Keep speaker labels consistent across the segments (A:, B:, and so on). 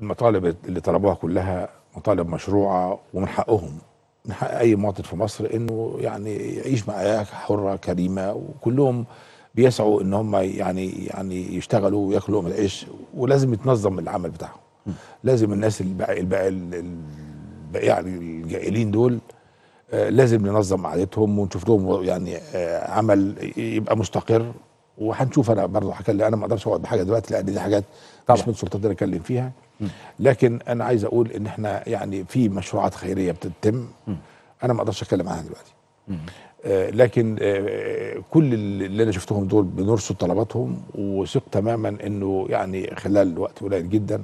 A: المطالب اللي طلبوها كلها مطالب مشروعه ومن حقهم من حق اي مواطن في مصر انه يعني يعيش معايا حره كريمه وكلهم بيسعوا ان هم يعني يعني يشتغلوا وياكلوا من العيش ولازم يتنظم العمل بتاعهم لازم الناس الباقي الباقي يعني الجائلين دول آه، لازم ننظم عادتهم ونشوف لهم يعني آه، عمل يبقى مستقر وهنشوف انا برضه هكلم انا ما اقدرش اقعد بحاجه دلوقتي لان دي حاجات طبعا. مش من سلطتنا اتكلم فيها لكن انا عايز اقول ان احنا يعني في مشروعات خيريه بتتم انا ما اقدرش اتكلم عنها دلوقتي آه، لكن آه، آه، كل اللي انا شفتهم دول بنرصد طلباتهم وثق تماما انه يعني خلال وقت قليل جدا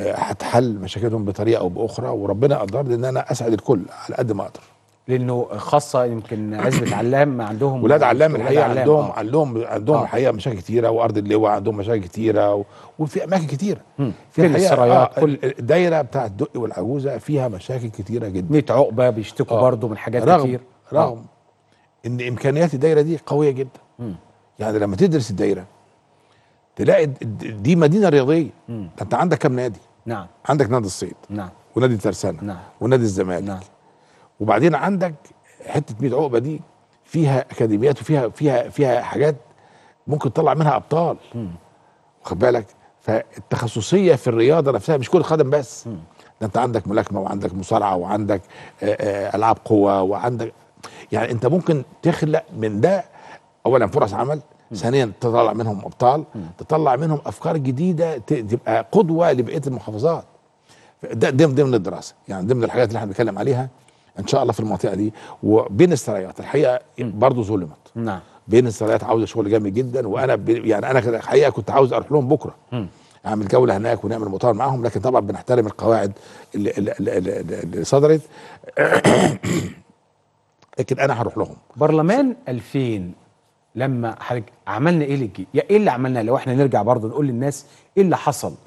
A: هتحل مشاكلهم بطريقه او باخرى وربنا قدرني ان انا اسعد الكل على قد ما اقدر لانه خاصه يمكن عزبه علام عندهم ولاد علام الحقيقه علام عندهم آه. عندهم عندهم آه. الحقيقه مشاكل كتيره وارض اللواء عندهم مشاكل كتيره و... وفي اماكن كتيره في السرايات آه كل الدايره بتاعه الدقي والعجوزه فيها مشاكل كتيره جدا 100 عقبه بيشتكوا آه. برضه من حاجات رغم كتير رغم آه. ان امكانيات الدايره دي قويه جدا م. يعني لما تدرس الدايره تلاقي دي مدينه رياضيه انت عندك كم نادي نعم عندك نادي الصيد نعم ونادي ترسانه نعم ونادي الزمالك نعم وبعدين عندك حته 100 عقبه دي فيها اكاديميات وفيها فيها فيها حاجات ممكن تطلع منها ابطال واخد بالك فالتخصصيه في الرياضه نفسها مش كل قدم بس ده انت عندك ملاكمه وعندك مصارعه وعندك آه، آه، العاب قوه وعندك يعني انت ممكن تخلق من ده اولا فرص عمل ثانيا تطلع منهم ابطال تطلع منهم افكار جديده تبقى قدوه لبقيه المحافظات ده ضمن ضمن الدراسه يعني ضمن الحاجات اللي احنا بنتكلم عليها ان شاء الله في المنطقه دي وبين السرايات الحقيقه برضه ظلمت نعم بين السرايات عاوزه شغل جامد جدا وانا يعني انا الحقيقه كنت عاوز اروح لهم بكره م. اعمل جوله هناك ونعمل مطار معاهم لكن طبعا بنحترم القواعد اللي, اللي, اللي, اللي صدرت لكن انا هروح لهم برلمان 2000 لما حضرتك عملنا ايه للجيش؟ ايه اللي عملناه لو احنا نرجع برضه نقول للناس ايه اللي حصل؟